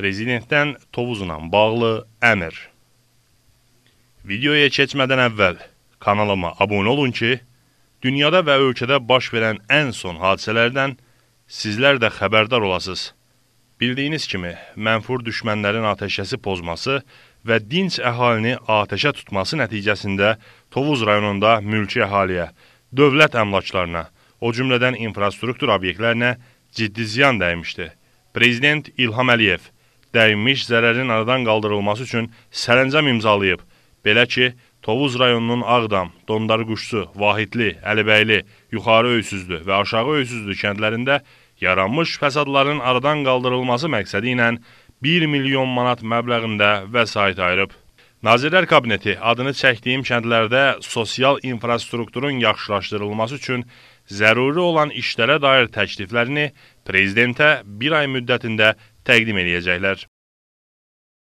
Prezidentdən Tovuzla bağlı əmr. Videoya keçmədən əvvəl kanalıma abunə olun ki, dünyada və ölkədə baş verən ən son hadisələrdən sizlər də xəbərdar olasınız. Bildiyiniz kimi, mənfur düşmənlərin atəşəsi pozması və dinç əhalini atəşə tutması nəticəsində Tovuz rayonunda mülki əhaliyə, dövlət əmlaklarına, o cümlədən infrastruktur obyektlərinə ciddi ziyan dəymişdi. Prezident İlham Əliyev dəymiş zərərin aradan qaldırılması üçün sərəncam imzalayıb. Belə ki, Tovuz rayonunun Ağdam, Dondarquşsu, Vahidli, Əlibəyli, Yuxarı Öysüzlü və Aşağı Öysüzlü kəndlərində yaranmış fəsadların aradan qaldırılması məqsədi ilə 1 milyon manat məbləğində vəsait ayırıb. Nazirlər Kabineti adını çəkdiyim kəndlərdə sosial infrastrukturun yaxşılaşdırılması üçün zəruri olan işlərə dair təkliflərini prezidentə bir ay müddətində təqdim edəcəklər.